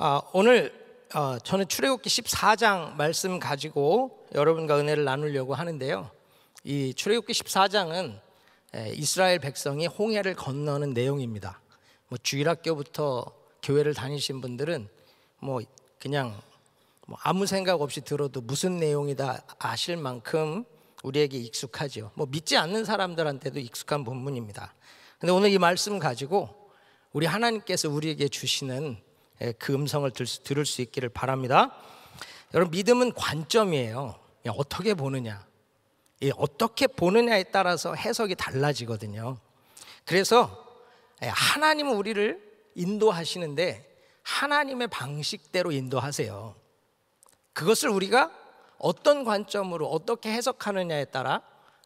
아, 오늘 어, 저는 출애굽기 14장 말씀 가지고 여러분과 은혜를 나누려고 하는데요. 이 출애굽기 14장은 이스라엘 백성이 홍해를 건너는 내용입니다. 뭐 주일학교부터 교회를 다니신 분들은 뭐 그냥 뭐 아무 생각 없이 들어도 무슨 내용이다 아실 만큼 우리에게 익숙하죠. 뭐 믿지 않는 사람들한테도 익숙한 본문입니다. 근데 오늘 이 말씀 가지고 우리 하나님께서 우리에게 주시는 예, 그 음성을 들을 수 있기를 바랍니다. 여러분 믿음은 관점이에요. 어떻게 보느냐, 어떻게 보느냐에 따라서 해석이 달라지거든요. 그래서 예, 하나님은 우리를 인도하시는데 하나님의 방식대로 인도하세요. 그것을 우리가 어떤 관점으로 어떻게 해석하느냐에 따라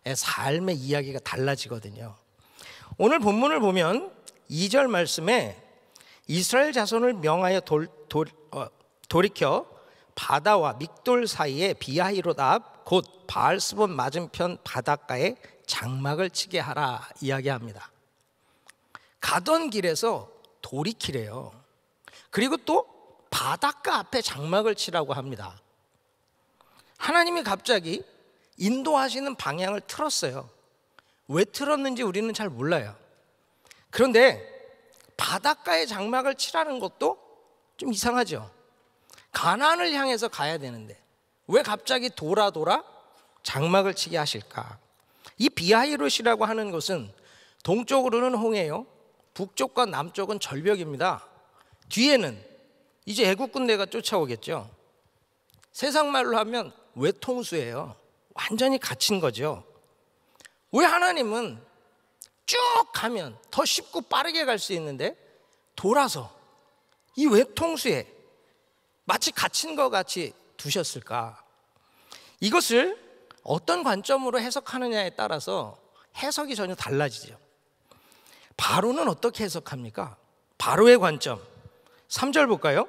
예, 삶의 이야기가 달라지거든요. 오늘 본문을 보면 2절 말씀에 이스라엘 자손을 명하여 돌, 돌, 어, 돌이켜 바다와 믹돌 사이에 비하이로다곧 바알스본 맞은편 바닷가에 장막을 치게 하라 이야기합니다. 가던 길에서 돌이키래요. 그리고 또 바닷가 앞에 장막을 치라고 합니다. 하나님이 갑자기 인도하시는 방향을 틀었어요. 왜 틀었는지 우리는 잘 몰라요. 그런데 바닷가에 장막을 치라는 것도 좀 이상하죠. 가난을 향해서 가야 되는데 왜 갑자기 돌아 돌아 장막을 치게 하실까? 이 비하이롯이라고 하는 것은 동쪽으로는 홍해요. 북쪽과 남쪽은 절벽입니다. 뒤에는 이제 애국 군대가 쫓아오겠죠. 세상 말로 하면 외통수예요. 완전히 갇힌 거죠. 왜 하나님은 쭉 가면 더 쉽고 빠르게 갈 수 있는데 돌아서 이 외통수에 마치 갇힌 것 같이 두셨을까? 이것을 어떤 관점으로 해석하느냐에 따라서 해석이 전혀 달라지죠. 바로는 어떻게 해석합니까? 바로의 관점. 3절 볼까요?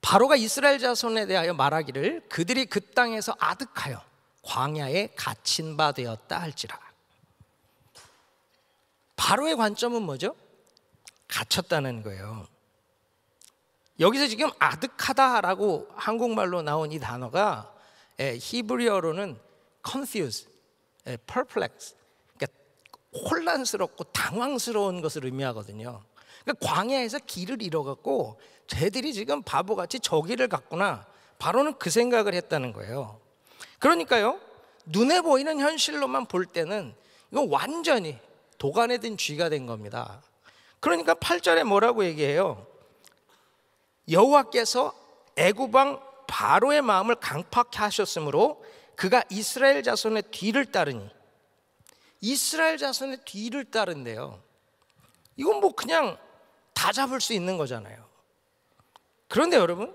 바로가 이스라엘 자손에 대하여 말하기를 그들이 그 땅에서 아득하여 광야에 갇힌 바 되었다 할지라. 바로의 관점은 뭐죠? 갇혔다는 거예요. 여기서 지금 아득하다라고 한국말로 나온 이 단어가 예, 히브리어로는 confuse, 예, perplex, 그러니까 혼란스럽고 당황스러운 것을 의미하거든요. 그러니까 광야에서 길을 잃어갖고 쟤들이 지금 바보같이 저기를 갔구나. 바로는 그 생각을 했다는 거예요. 그러니까요, 눈에 보이는 현실로만 볼 때는 이거 완전히 도가내든 쥐가 된 겁니다. 그러니까 8절에 뭐라고 얘기해요? 여호와께서 애굽왕 바로의 마음을 강팍케 하셨으므로 그가 이스라엘 자손의 뒤를 따르니 이스라엘 자손의 뒤를 따른대요. 이건 뭐 그냥 다 잡을 수 있는 거잖아요. 그런데 여러분,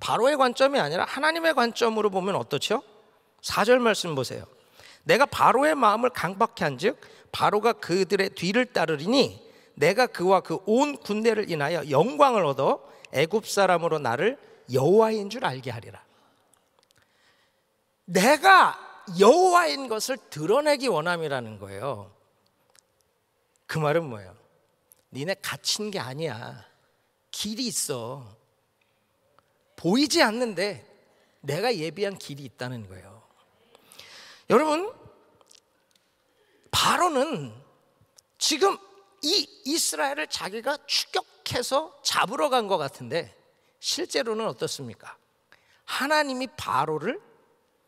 바로의 관점이 아니라 하나님의 관점으로 보면 어떻죠? 4절 말씀 보세요. 내가 바로의 마음을 강박해 한즉 바로가 그들의 뒤를 따르리니 내가 그와 그 온 군대를 인하여 영광을 얻어 애굽 사람으로 나를 여호와인 줄 알게 하리라. 내가 여호와인 것을 드러내기 원함이라는 거예요. 그 말은 뭐예요? 니네 갇힌 게 아니야. 길이 있어. 보이지 않는데 내가 예비한 길이 있다는 거예요. 여러분, 바로는 지금 이 이스라엘을 자기가 추격해서 잡으러 간 것 같은데 실제로는 어떻습니까? 하나님이 바로를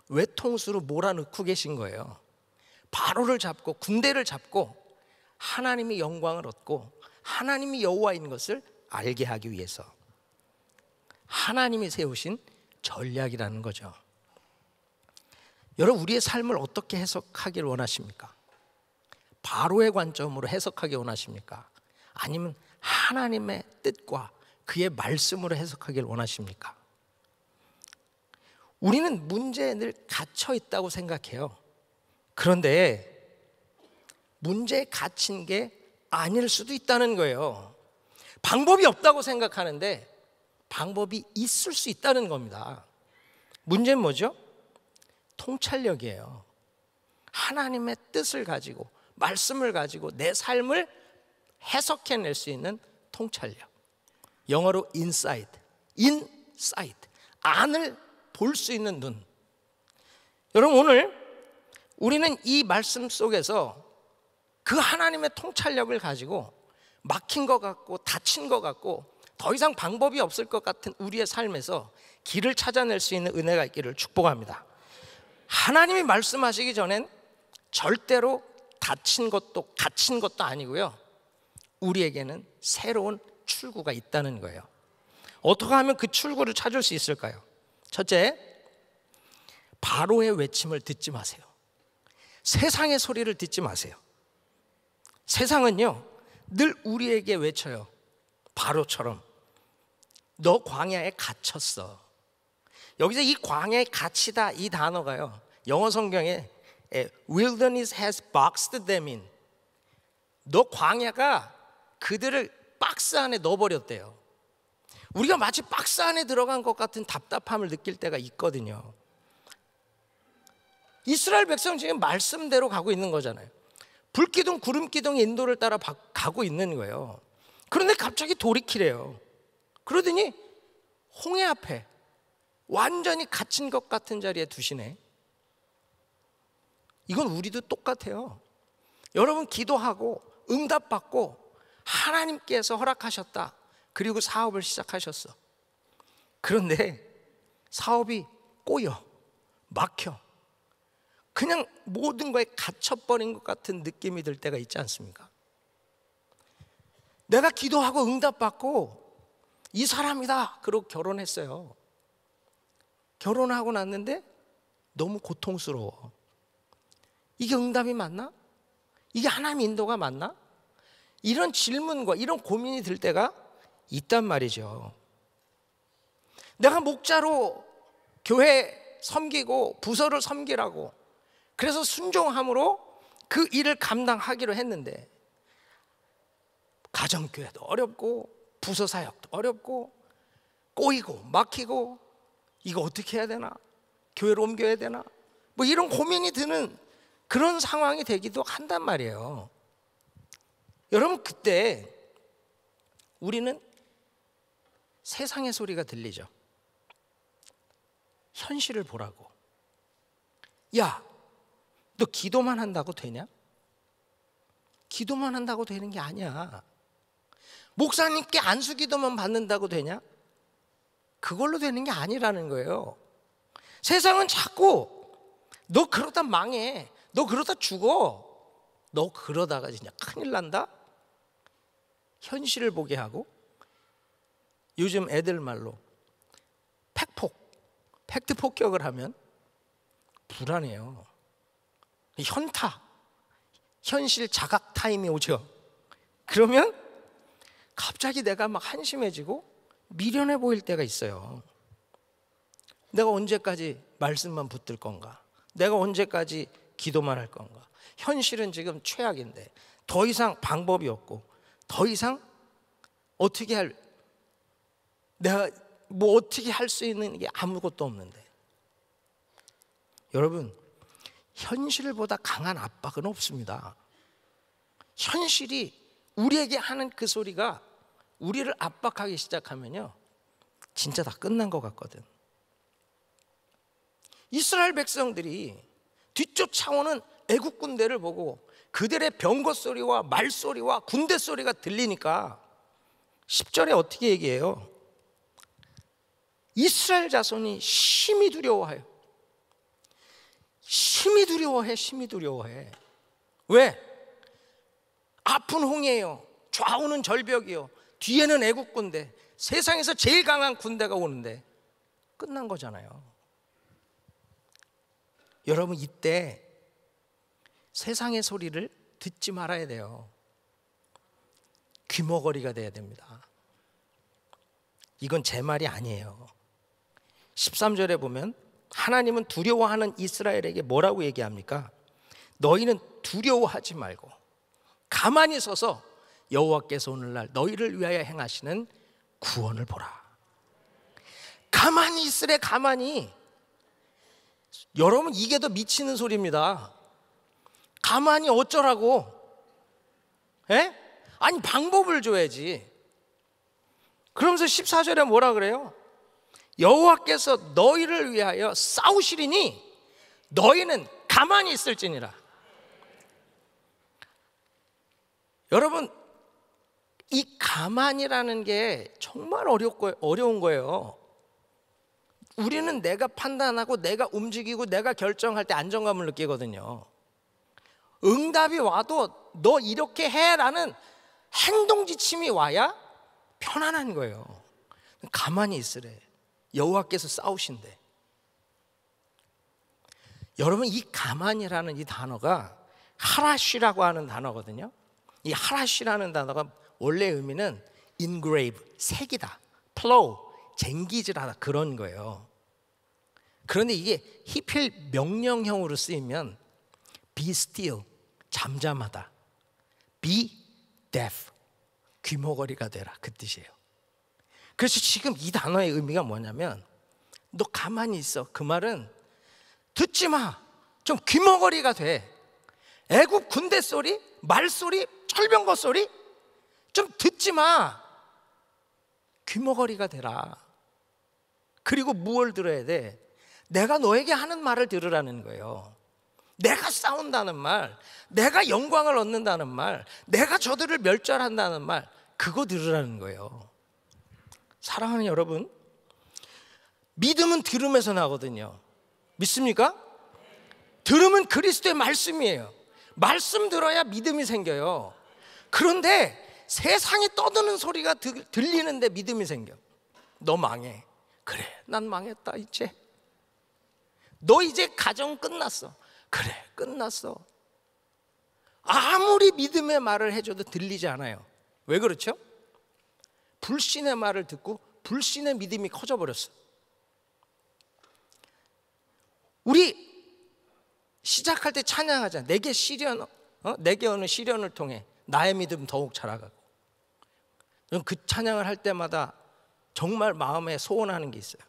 외통수로 몰아넣고 계신 거예요. 바로를 잡고 군대를 잡고 하나님이 영광을 얻고 하나님이 여호와인 것을 알게 하기 위해서 하나님이 세우신 전략이라는 거죠. 여러분 우리의 삶을 어떻게 해석하길 원하십니까? 바로의 관점으로 해석하기 원하십니까? 아니면 하나님의 뜻과 그의 말씀으로 해석하길 원하십니까? 우리는 문제에 늘 갇혀 있다고 생각해요. 그런데 문제에 갇힌 게 아닐 수도 있다는 거예요. 방법이 없다고 생각하는데 방법이 있을 수 있다는 겁니다. 문제는 뭐죠? 통찰력이에요. 하나님의 뜻을 가지고 말씀을 가지고 내 삶을 해석해낼 수 있는 통찰력. 영어로 인사이드, 인사이드, 안을 볼 수 있는 눈. 여러분 오늘 우리는 이 말씀 속에서 그 하나님의 통찰력을 가지고 막힌 것 같고 다친 것 같고 더 이상 방법이 없을 것 같은 우리의 삶에서 길을 찾아낼 수 있는 은혜가 있기를 축복합니다. 하나님이 말씀하시기 전엔 절대로 닫힌 것도 갇힌 것도 아니고요. 우리에게는 새로운 출구가 있다는 거예요. 어떻게 하면 그 출구를 찾을 수 있을까요? 첫째, 바로의 외침을 듣지 마세요. 세상의 소리를 듣지 마세요. 세상은요, 늘 우리에게 외쳐요. 바로처럼. 너 광야에 갇혔어. 여기서 이 광야에 갇히다 이 단어가요. 영어 성경에 예, wilderness has boxed them in. 너 광야가 그들을 박스 안에 넣어버렸대요. 우리가 마치 박스 안에 들어간 것 같은 답답함을 느낄 때가 있거든요. 이스라엘 백성 지금 말씀대로 가고 있는 거잖아요. 불기둥, 구름기둥 인도를 따라 가고 있는 거예요. 그런데 갑자기 돌이키래요. 그러더니 홍해 앞에 완전히 갇힌 것 같은 자리에 두시네. 이건 우리도 똑같아요. 여러분 기도하고 응답받고 하나님께서 허락하셨다. 그리고 사업을 시작하셨어. 그런데 사업이 꼬여, 막혀. 그냥 모든 거에 갇혀버린 것 같은 느낌이 들 때가 있지 않습니까? 내가 기도하고 응답받고 이 사람이다. 그러고 결혼했어요. 결혼하고 났는데 너무 고통스러워. 이게 응답이 맞나? 이게 하나님의 인도가 맞나? 이런 질문과 이런 고민이 들 때가 있단 말이죠. 내가 목자로 교회 섬기고 부서를 섬기라고 그래서 순종함으로 그 일을 감당하기로 했는데 가정교회도 어렵고 부서 사역도 어렵고 꼬이고 막히고 이거 어떻게 해야 되나 교회로 옮겨야 되나 뭐 이런 고민이 드는 그런 상황이 되기도 한단 말이에요. 여러분 그때 우리는 세상의 소리가 들리죠. 현실을 보라고. 야, 너 기도만 한다고 되냐? 기도만 한다고 되는 게 아니야. 목사님께 안수 기도만 받는다고 되냐? 그걸로 되는 게 아니라는 거예요. 세상은 자꾸 너 그러다 망해. 너 그러다 죽어. 너 그러다가 진짜 큰일 난다. 현실을 보게 하고 요즘 애들 말로 팩폭, 팩트 폭격을 하면 불안해요. 현타, 현실 자각 타임이 오죠. 그러면 갑자기 내가 막 한심해지고 미련해 보일 때가 있어요. 내가 언제까지 말씀만 붙들 건가? 내가 언제까지 기도만 할 건가? 현실은 지금 최악인데 더 이상 방법이 없고 더 이상 어떻게 할 내가 뭐 어떻게 할 수 있는 게 아무것도 없는데 여러분 현실보다 강한 압박은 없습니다. 현실이 우리에게 하는 그 소리가 우리를 압박하기 시작하면요. 진짜 다 끝난 것 같거든. 이스라엘 백성들이 뒤쫓아오는 애국 군대를 보고 그들의 병거 소리와 말 소리와 군대 소리가 들리니까 10절에 어떻게 얘기해요? 이스라엘 자손이 심히 두려워해요. 심히 두려워해, 심히 두려워해. 왜? 아픈 홍해요. 좌우는 절벽이요. 뒤에는 애국군대. 세상에서 제일 강한 군대가 오는데 끝난 거잖아요. 여러분 이때 세상의 소리를 듣지 말아야 돼요. 귀머거리가 돼야 됩니다. 이건 제 말이 아니에요. 13절에 보면 하나님은 두려워하는 이스라엘에게 뭐라고 얘기합니까? 너희는 두려워하지 말고 가만히 서서 여호와께서 오늘날 너희를 위하여 행하시는 구원을 보라. 가만히 있으래 가만히 여러분, 이게 더 미치는 소리입니다. 가만히 어쩌라고? 에? 아니, 방법을 줘야지. 그러면서 14절에 뭐라 그래요? 여호와께서 너희를 위하여 싸우시리니 너희는 가만히 있을지니라. 여러분, 이 가만이라는 게 정말 어렵고 어려운 거예요. 우리는 내가 판단하고 내가 움직이고 내가 결정할 때 안정감을 느끼거든요. 응답이 와도 너 이렇게 해라는 행동 지침이 와야 편안한 거예요. 가만히 있으래. 여호와께서 싸우신대. 여러분 이 가만이라는 이 단어가 하라쉬라고 하는 단어거든요. 이 하라쉬라는 단어가 원래 의미는 engrave, 색이다. flow, 쟁기질하다 그런 거예요. 그런데 이게 히필 명령형으로 쓰이면 be still 잠잠하다. be deaf 귀머거리가 되라 그 뜻이에요. 그래서 지금 이 단어의 의미가 뭐냐면 너 가만히 있어. 그 말은 듣지 마. 좀 귀머거리가 돼. 애국 군대 소리, 말소리, 철병거 소리 좀 듣지 마. 귀머거리가 되라. 그리고 무얼 들어야 돼? 내가 너에게 하는 말을 들으라는 거예요. 내가 싸운다는 말, 내가 영광을 얻는다는 말, 내가 저들을 멸절한다는 말, 그거 들으라는 거예요. 사랑하는 여러분, 믿음은 들음에서 나거든요. 믿습니까? 들음은 그리스도의 말씀이에요. 말씀 들어야 믿음이 생겨요. 그런데 세상에 떠드는 소리가 들, 리는데 믿음이 생겨. 너 망해. 그래, 난 망했다, 이제. 너 이제 가정 끝났어. 그래, 끝났어. 아무리 믿음의 말을 해줘도 들리지 않아요. 왜 그렇죠? 불신의 말을 듣고 불신의 믿음이 커져버렸어. 우리 시작할 때 찬양하자. 내게 시련, 어? 내게 오는 시련을 통해 나의 믿음 더욱 자라가고. 그 찬양을 할 때마다 정말 마음에 소원하는 게 있어요.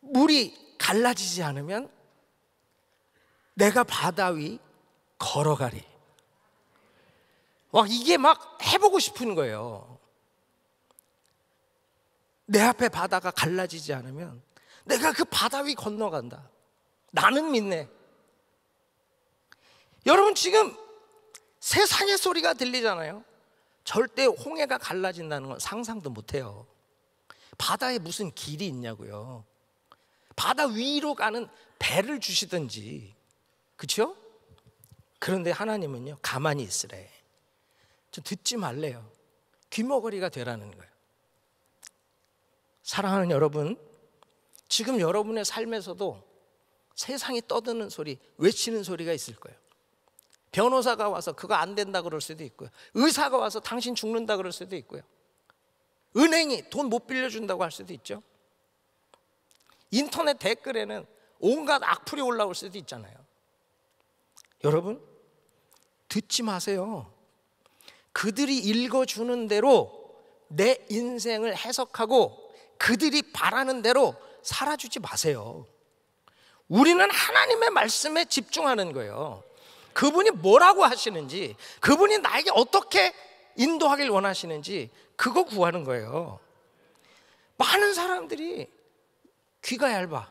물이 갈라지지 않으면 내가 바다 위 걸어가리. 와, 이게 막 해보고 싶은 거예요. 내 앞에 바다가 갈라지지 않으면 내가 그 바다 위 건너간다. 나는 믿네. 여러분, 지금 세상의 소리가 들리잖아요. 절대 홍해가 갈라진다는 건 상상도 못 해요. 바다에 무슨 길이 있냐고요. 바다 위로 가는 배를 주시든지. 그렇죠? 그런데 하나님은요. 가만히 있으래. 좀 듣지 말래요. 귀머거리가 되라는 거예요. 사랑하는 여러분, 지금 여러분의 삶에서도 세상이 떠드는 소리, 외치는 소리가 있을 거예요. 변호사가 와서 그거 안 된다 그럴 수도 있고요. 의사가 와서 당신 죽는다 그럴 수도 있고요. 은행이 돈 못 빌려준다고 할 수도 있죠. 인터넷 댓글에는 온갖 악플이 올라올 수도 있잖아요. 여러분, 듣지 마세요. 그들이 읽어주는 대로 내 인생을 해석하고 그들이 바라는 대로 살아주지 마세요. 우리는 하나님의 말씀에 집중하는 거예요. 그분이 뭐라고 하시는지, 그분이 나에게 어떻게 인도하길 원하시는지 그거 구하는 거예요. 많은 사람들이 귀가 얇아.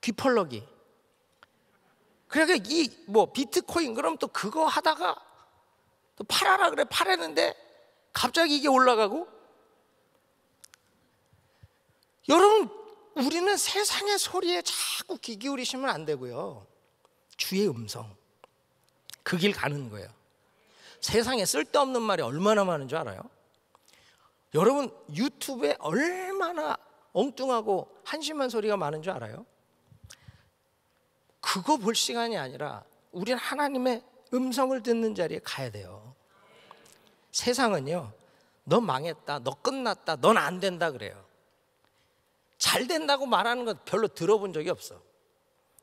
귀펄럭이. 그러니까 이뭐 비트코인 그럼 또 그거 하다가 또 팔아라 그래 팔았는데 갑자기 이게 올라가고 여러분 우리는 세상의 소리에 자꾸 귀 기울이시면 안 되고요. 주의 음성. 그길 가는 거예요. 세상에 쓸데없는 말이 얼마나 많은 줄 알아요? 여러분 유튜브에 얼마나 엉뚱하고 한심한 소리가 많은 줄 알아요? 그거 볼 시간이 아니라 우리는 하나님의 음성을 듣는 자리에 가야 돼요. 세상은요, 너 망했다, 너 끝났다, 넌 안 된다 그래요. 잘 된다고 말하는 건 별로 들어본 적이 없어.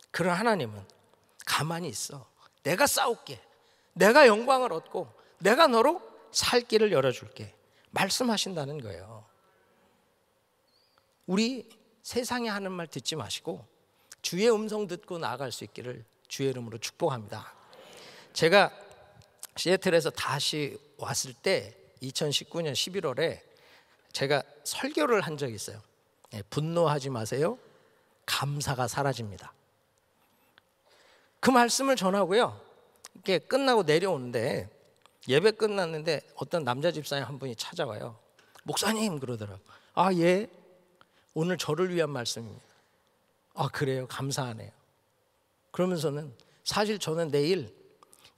그런 하나님은 가만히 있어. 내가 싸울게. 내가 영광을 얻고 내가 너로 살 길을 열어줄게. 말씀하신다는 거예요. 우리 세상에 하는 말 듣지 마시고 주의 음성 듣고 나아갈 수 있기를 주의 이름으로 축복합니다. 제가 시애틀에서 다시 왔을 때 2019년 11월에 제가 설교를 한 적이 있어요. 예, 분노하지 마세요. 감사가 사라집니다. 그 말씀을 전하고요. 이게 끝나고 내려오는데 예배 끝났는데 어떤 남자 집사님 한 분이 찾아와요. 목사님 그러더라고. 아 예. 오늘 저를 위한 말씀입니다. 아 그래요. 감사하네요. 그러면서는 사실 저는 내일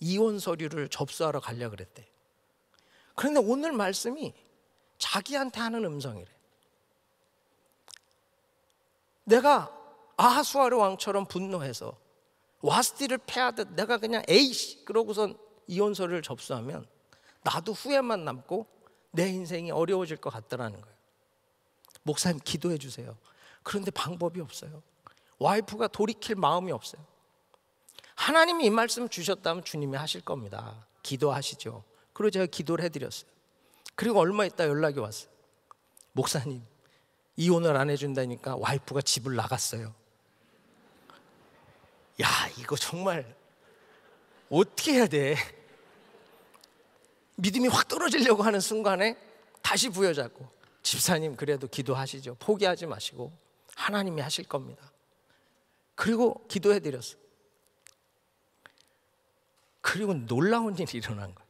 이혼 서류를 접수하러 가려 그랬대. 그런데 오늘 말씀이 자기한테 하는 음성이래. 내가 아하수아르 왕처럼 분노해서 와스티를 패하듯 내가 그냥 에이씨 그러고선 이혼서를 접수하면 나도 후회만 남고 내 인생이 어려워질 것 같더라는 거예요. 목사님 기도해 주세요. 그런데 방법이 없어요. 와이프가 돌이킬 마음이 없어요. 하나님이 이 말씀 주셨다면 주님이 하실 겁니다. 기도하시죠. 그리고 제가 기도를 해드렸어요. 그리고 얼마 있다 연락이 왔어요. 목사님, 이혼을 안 해준다니까 와이프가 집을 나갔어요. 야, 이거 정말 어떻게 해야 돼? 믿음이 확 떨어지려고 하는 순간에 다시 부여잡고 집사님 그래도 기도하시죠. 포기하지 마시고 하나님이 하실 겁니다. 그리고 기도해 드렸어. 그리고 놀라운 일이 일어난 거예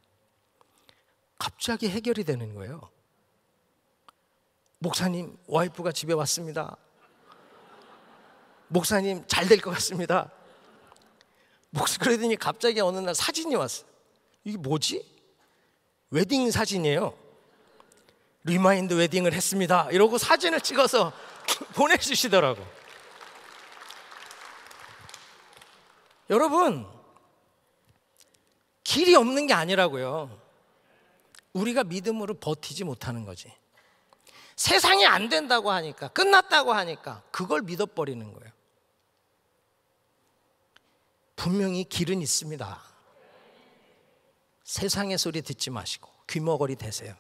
갑자기 해결이 되는 거예요. 목사님, 와이프가 집에 왔습니다. 목사님, 잘 될 것 같습니다. 목수 그러더니 갑자기 어느 날 사진이 왔어. 이게 뭐지? 웨딩 사진이에요. 리마인드 웨딩을 했습니다. 이러고 사진을 찍어서 보내주시더라고. 여러분, 길이 없는 게 아니라고요. 우리가 믿음으로 버티지 못하는 거지. 세상이 안 된다고 하니까, 끝났다고 하니까, 그걸 믿어버리는 거예요. 분명히 길은 있습니다. 세상의 소리 듣지 마시고 귀머거리 되세요.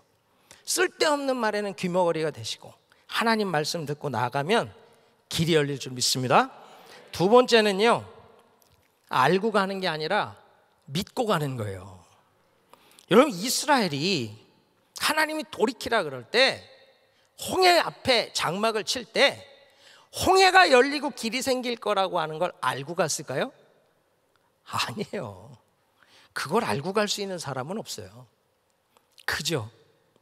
쓸데없는 말에는 귀머거리가 되시고 하나님 말씀 듣고 나가면 길이 열릴 줄 믿습니다. 두 번째는요. 알고 가는 게 아니라 믿고 가는 거예요. 여러분 이스라엘이 하나님이 돌이키라 그럴 때 홍해 앞에 장막을 칠 때 홍해가 열리고 길이 생길 거라고 하는 걸 알고 갔을까요? 아니에요. 그걸 알고 갈 수 있는 사람은 없어요. 그죠?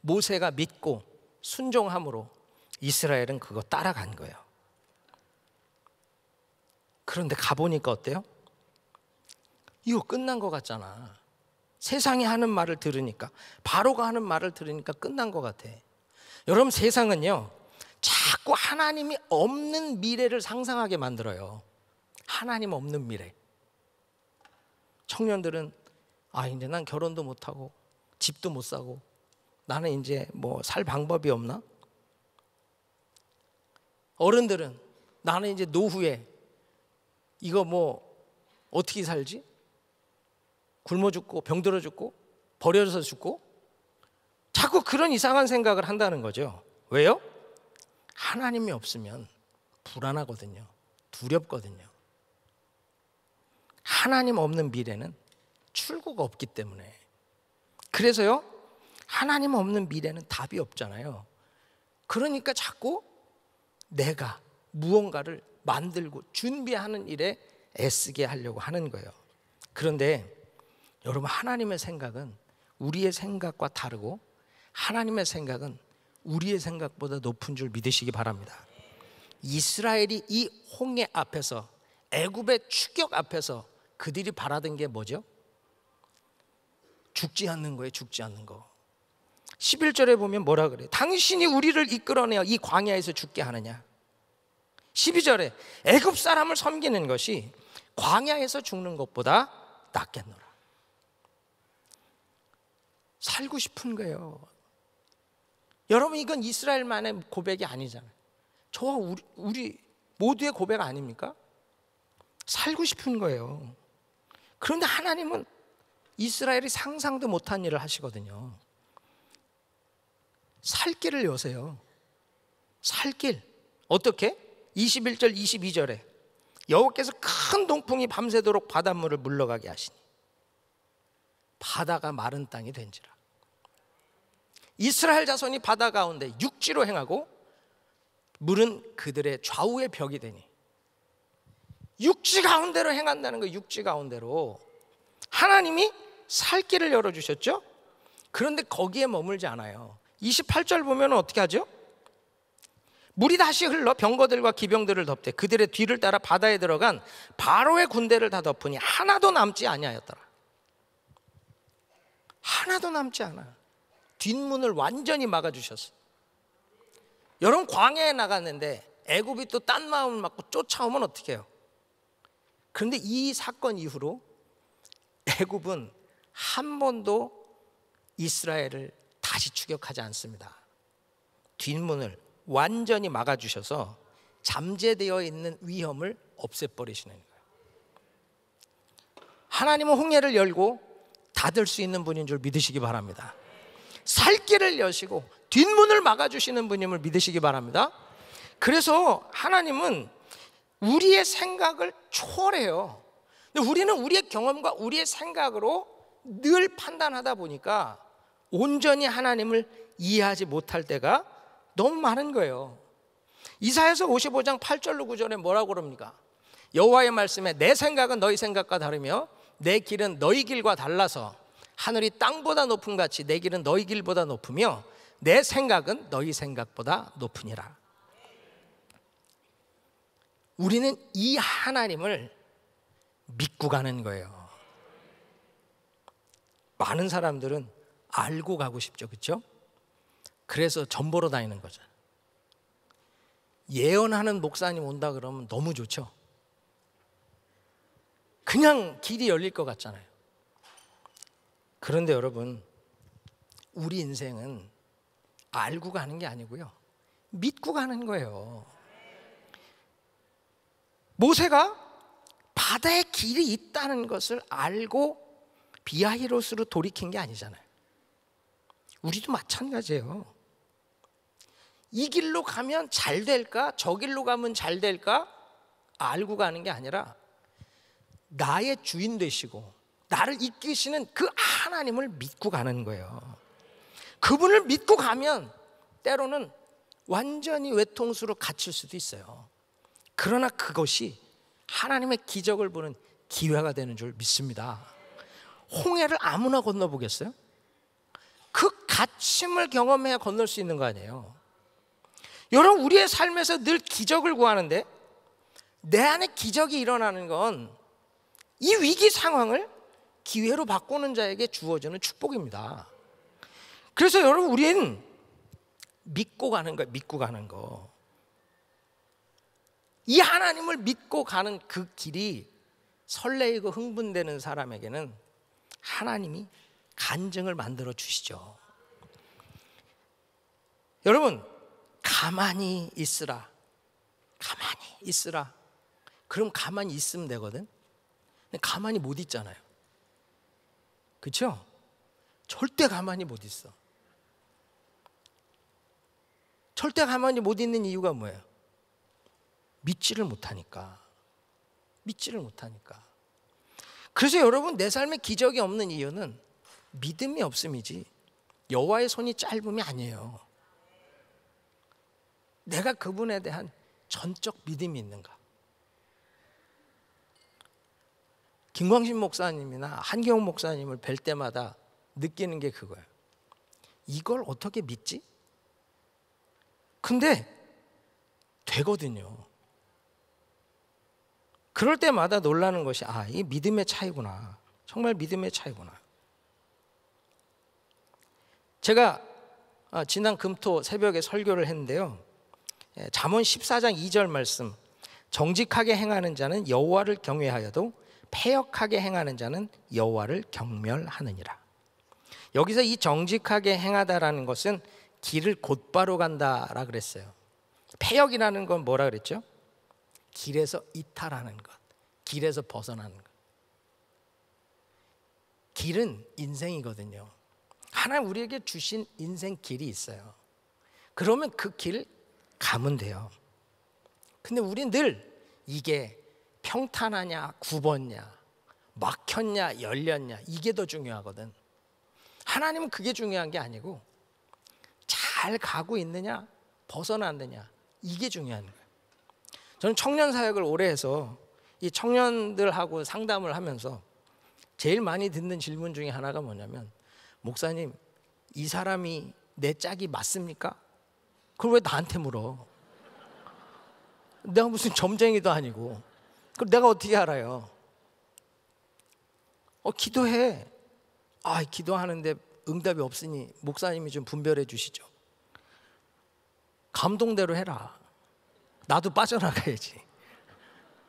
모세가 믿고 순종함으로 이스라엘은 그거 따라간 거예요. 그런데 가보니까 어때요? 이거 끝난 것 같잖아. 세상이 하는 말을 들으니까, 바로가 하는 말을 들으니까 끝난 것 같아. 여러분 세상은요, 자꾸 하나님이 없는 미래를 상상하게 만들어요. 하나님 없는 미래. 청년들은 아 이제 난 결혼도 못하고 집도 못 사고 나는 이제 뭐 살 방법이 없나? 어른들은 나는 이제 노후에 이거 뭐 어떻게 살지? 굶어 죽고 병들어 죽고 버려져서 죽고 자꾸 그런 이상한 생각을 한다는 거죠. 왜요? 하나님이 없으면 불안하거든요. 두렵거든요. 하나님 없는 미래는 출구가 없기 때문에 그래서요 하나님 없는 미래는 답이 없잖아요. 그러니까 자꾸 내가 무언가를 만들고 준비하는 일에 애쓰게 하려고 하는 거예요. 그런데 여러분 하나님의 생각은 우리의 생각과 다르고 하나님의 생각은 우리의 생각보다 높은 줄 믿으시기 바랍니다. 이스라엘이 이 홍해 앞에서 애굽의 추격 앞에서 그들이 바라던 게 뭐죠? 죽지 않는 거예요, 죽지 않는 거. 11절에 보면 뭐라 그래요? 당신이 우리를 이끌어내어 이 광야에서 죽게 하느냐. 12절에 애굽 사람을 섬기는 것이 광야에서 죽는 것보다 낫겠노라. 살고 싶은 거예요. 여러분 이건 이스라엘만의 고백이 아니잖아요. 저와 우리, 우리 모두의 고백 아닙니까? 살고 싶은 거예요. 그런데 하나님은 이스라엘이 상상도 못한 일을 하시거든요. 살 길을 여세요. 살 길. 어떻게? 21절 22절에 여호께서큰 동풍이 밤새도록 바닷물을 물러가게 하시니 바다가 마른 땅이 된지라. 이스라엘 자손이 바다 가운데 육지로 행하고 물은 그들의 좌우의 벽이 되니 육지 가운데로 행한다는 거예요 육지 가운데로 하나님이 살 길을 열어 주셨죠? 그런데 거기에 머물지 않아요. 28절 보면 어떻게 하죠? 물이 다시 흘러 병거들과 기병들을 덮되 그들의 뒤를 따라 바다에 들어간 바로의 군대를 다 덮으니 하나도 남지 아니하였더라. 하나도 남지 않아. 뒷문을 완전히 막아 주셨어. 여러분 광야에 나갔는데 애굽이 또 딴 마음을 맞고 쫓아오면 어떻게 해요? 그런데 이 사건 이후로 애굽은 한 번도 이스라엘을 다시 추격하지 않습니다. 뒷문을 완전히 막아주셔서 잠재되어 있는 위험을 없애버리시는 하나님은 홍해를 열고 닫을 수 있는 분인 줄 믿으시기 바랍니다. 살 길을 여시고 뒷문을 막아주시는 분임을 믿으시기 바랍니다. 그래서 하나님은 우리의 생각을 초월해요. 근데 우리는 우리의 경험과 우리의 생각으로 늘 판단하다 보니까 온전히 하나님을 이해하지 못할 때가 너무 많은 거예요. 이사에서 55장 8절로 9절에 뭐라고 그럽니까? 여호와의 말씀에 내 생각은 너희 생각과 다르며 내 길은 너희 길과 달라서 하늘이 땅보다 높은 같이 내 길은 너희 길보다 높으며 내 생각은 너희 생각보다 높으니라. 우리는 이 하나님을 믿고 가는 거예요. 많은 사람들은 알고 가고 싶죠. 그렇죠? 그래서 전보러 다니는 거죠. 예언하는 목사님 온다 그러면 너무 좋죠. 그냥 길이 열릴 것 같잖아요. 그런데 여러분, 우리 인생은 알고 가는 게 아니고요. 믿고 가는 거예요. 모세가 바다에 길이 있다는 것을 알고 비하이로스로 돌이킨 게 아니잖아요. 우리도 마찬가지예요. 이 길로 가면 잘 될까? 저 길로 가면 잘 될까? 알고 가는 게 아니라 나의 주인 되시고 나를 이끄시는 그 하나님을 믿고 가는 거예요. 그분을 믿고 가면 때로는 완전히 외통수로 갇힐 수도 있어요. 그러나 그것이 하나님의 기적을 보는 기회가 되는 줄 믿습니다. 홍해를 아무나 건너보겠어요? 그 갇힘을 경험해야 건널 수 있는 거 아니에요? 여러분, 우리의 삶에서 늘 기적을 구하는데 내 안에 기적이 일어나는 건 이 위기 상황을 기회로 바꾸는 자에게 주어지는 축복입니다. 그래서 여러분, 우리 믿고 가는 거예요. 믿고 가는 거. 이 하나님을 믿고 가는 그 길이 설레이고 흥분되는 사람에게는 하나님이 간증을 만들어 주시죠. 여러분, 가만히 있으라. 가만히 있으라. 그럼 가만히 있으면 되거든. 가만히 못 있잖아요. 그렇죠? 절대 가만히 못 있어. 절대 가만히 못 있는 이유가 뭐예요? 믿지를 못하니까. 믿지를 못하니까. 그래서 여러분 내 삶에 기적이 없는 이유는 믿음이 없음이지 여호와의 손이 짧음이 아니에요. 내가 그분에 대한 전적 믿음이 있는가? 김광신 목사님이나 한경 목사님을 뵐 때마다 느끼는 게 그거예요. 이걸 어떻게 믿지? 근데 되거든요. 그럴 때마다 놀라는 것이 아, 이 믿음의 차이구나. 정말 믿음의 차이구나. 제가 아, 지난 금토 새벽에 설교를 했는데요. 예, 잠언 14장 2절 말씀. 정직하게 행하는 자는 여호와를 경외하여도 폐역하게 행하는 자는 여호와를 경멸하느니라. 여기서 이 정직하게 행하다라는 것은 길을 곧바로 간다라 그랬어요. 폐역이라는 건 뭐라 그랬죠? 길에서 이탈하는 것, 길에서 벗어나는 것. 길은 인생이거든요. 하나 우리에게 주신 인생 길이 있어요. 그러면 그 길 가면 돼요. 근데 우린 늘 이게 평탄하냐, 굽었냐, 막혔냐, 열렸냐, 이게 더 중요하거든. 하나님은 그게 중요한 게 아니고, 잘 가고 있느냐, 벗어났느냐, 이게 중요한 거예요. 저는 청년 사역을 오래 해서 이 청년들하고 상담을 하면서 제일 많이 듣는 질문 중에 하나가 뭐냐면 목사님 이 사람이 내 짝이 맞습니까? 그걸 왜 나한테 물어? 내가 무슨 점쟁이도 아니고 그걸 내가 어떻게 알아요? 어 기도해. 아 기도하는데 응답이 없으니 목사님이 좀 분별해 주시죠. 감동대로 해라. 나도 빠져나가야지.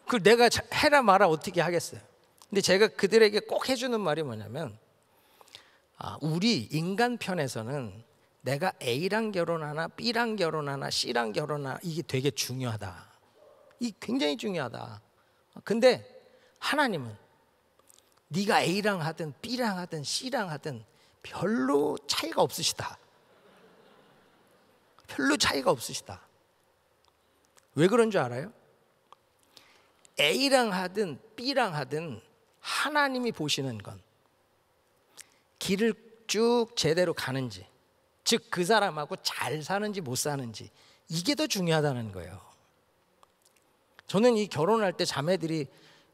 그걸 내가 해라 마라 어떻게 하겠어요. 근데 제가 그들에게 꼭 해주는 말이 뭐냐면, 아, 우리 인간 편에서는 내가 A랑 결혼하나 B랑 결혼하나 C랑 결혼하나 이게 되게 중요하다. 이 굉장히 중요하다. 근데 하나님은 네가 A랑 하든 B랑 하든 C랑 하든 별로 차이가 없으시다. 별로 차이가 없으시다. 왜 그런 줄 알아요? A랑 하든 B랑 하든 하나님이 보시는 건 길을 쭉 제대로 가는지, 즉 그 사람하고 잘 사는지 못 사는지 이게 더 중요하다는 거예요. 저는 이 결혼할 때 자매들이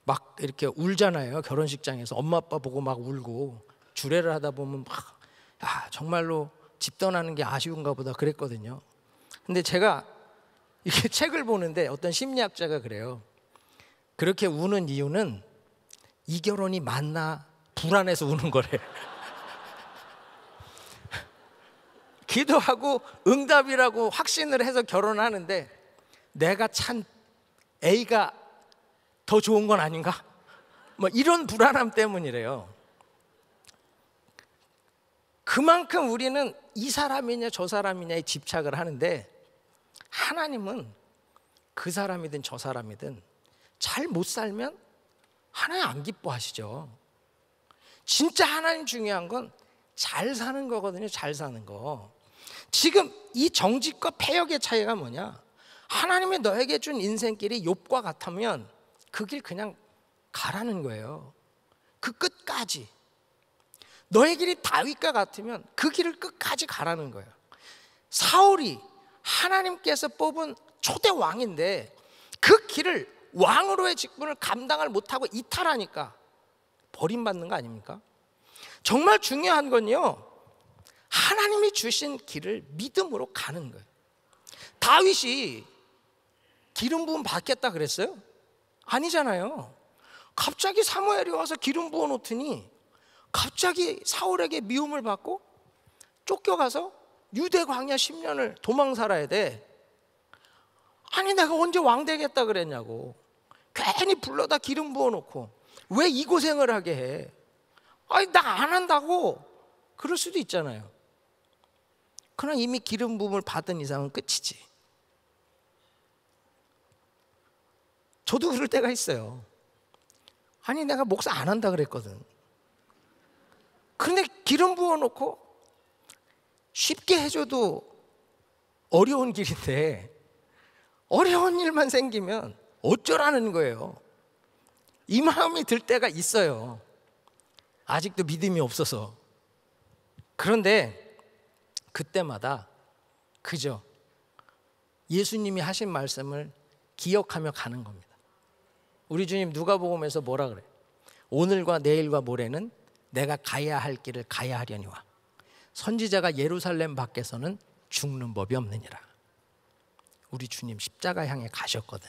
막 이렇게 울잖아요. 결혼식장에서 엄마 아빠 보고 막 울고 주례를 하다 보면 막 야, 아, 정말로 집 떠나는 게 아쉬운가 보다 그랬거든요. 근데 제가 이게 렇 책을 보는데 어떤 심리학자가 그래요. 그렇게 우는 이유는 이 결혼이 맞나 불안해서 우는 거래. 기도하고 응답이라고 확신을 해서 결혼하는데 내가 찬 A가 더 좋은 건 아닌가? 뭐 이런 불안함 때문이래요. 그만큼 우리는 이 사람이냐 저 사람이냐에 집착을 하는데 하나님은 그 사람이든 저 사람이든 잘 못 살면 하나님 안 기뻐하시죠. 진짜 하나님 중요한 건 잘 사는 거거든요. 잘 사는 거. 지금 이 정직과 폐역의 차이가 뭐냐? 하나님이 너에게 준 인생길이 욥과 같으면 그 길 그냥 가라는 거예요. 그 끝까지. 너의 길이 다윗과 같으면 그 길을 끝까지 가라는 거예요. 사울이 하나님께서 뽑은 초대 왕인데 그 길을 왕으로의 직분을 감당을 못하고 이탈하니까 버림받는 거 아닙니까? 정말 중요한 건요. 하나님이 주신 길을 믿음으로 가는 거예요. 다윗이 기름 부음 받겠다 그랬어요? 아니잖아요. 갑자기 사무엘이 와서 기름 부어 놓더니 갑자기 사울에게 미움을 받고 쫓겨가서 유대 광야 10년을 도망 살아야 돼. 아니 내가 언제 왕 되겠다 그랬냐고. 괜히 불러다 기름 부어놓고 왜 이 고생을 하게 해? 아니 나 안 한다고. 그럴 수도 있잖아요. 그러나 이미 기름 부음을 받은 이상은 끝이지. 저도 그럴 때가 있어요. 아니 내가 목사 안 한다 그랬거든. 근데 기름 부어놓고 쉽게 해줘도 어려운 길인데 어려운 일만 생기면 어쩌라는 거예요. 이 마음이 들 때가 있어요. 아직도 믿음이 없어서. 그런데 그때마다 그저 예수님이 하신 말씀을 기억하며 가는 겁니다. 우리 주님 누가복음에서 뭐라 그래? 오늘과 내일과 모레는 내가 가야 할 길을 가야 하려니와 선지자가 예루살렘 밖에서는 죽는 법이 없느니라. 우리 주님 십자가 향해 가셨거든.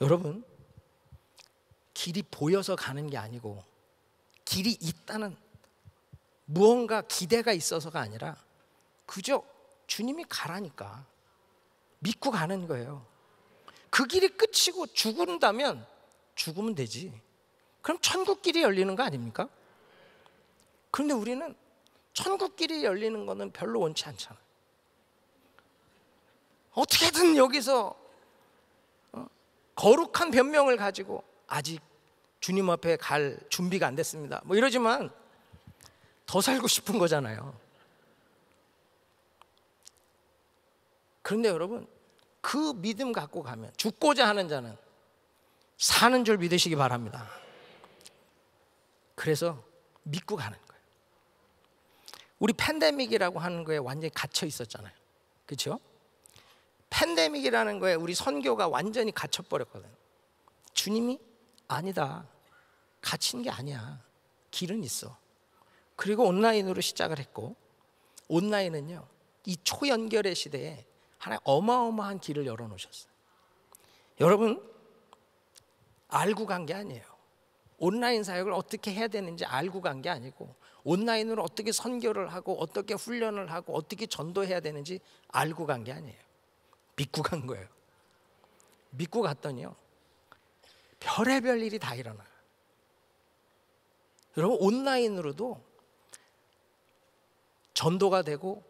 여러분, 길이 보여서 가는 게 아니고 길이 있다는 무언가 기대가 있어서가 아니라 그저 주님이 가라니까 믿고 가는 거예요. 그 길이 끝이고 죽은다면 죽으면 되지. 그럼 천국 길이 열리는 거 아닙니까? 그런데 우리는 천국길이 열리는 것은 별로 원치 않잖아. 어떻게든 여기서 어, 거룩한 변명을 가지고 아직 주님 앞에 갈 준비가 안 됐습니다. 뭐 이러지만 더 살고 싶은 거잖아요. 그런데 여러분 그 믿음 갖고 가면 죽고자 하는 자는 사는 줄 믿으시기 바랍니다. 그래서 믿고 가는 우리 팬데믹이라고 하는 거에 완전히 갇혀 있었잖아요. 그렇죠? 팬데믹이라는 거에 우리 선교가 완전히 갇혀 버렸거든. 주님이 아니다. 갇힌 게 아니야. 길은 있어. 그리고 온라인으로 시작을 했고 온라인은요. 이 초연결의 시대에 하나의 어마어마한 길을 열어 놓으셨어요. 여러분 알고 간 게 아니에요. 온라인 사역을 어떻게 해야 되는지 알고 간 게 아니고 온라인으로 어떻게 선교를 하고 어떻게 훈련을 하고 어떻게 전도해야 되는지 알고 간 게 아니에요. 믿고 간 거예요. 믿고 갔더니요. 별의별 일이 다 일어나요. 여러분 온라인으로도 전도가 되고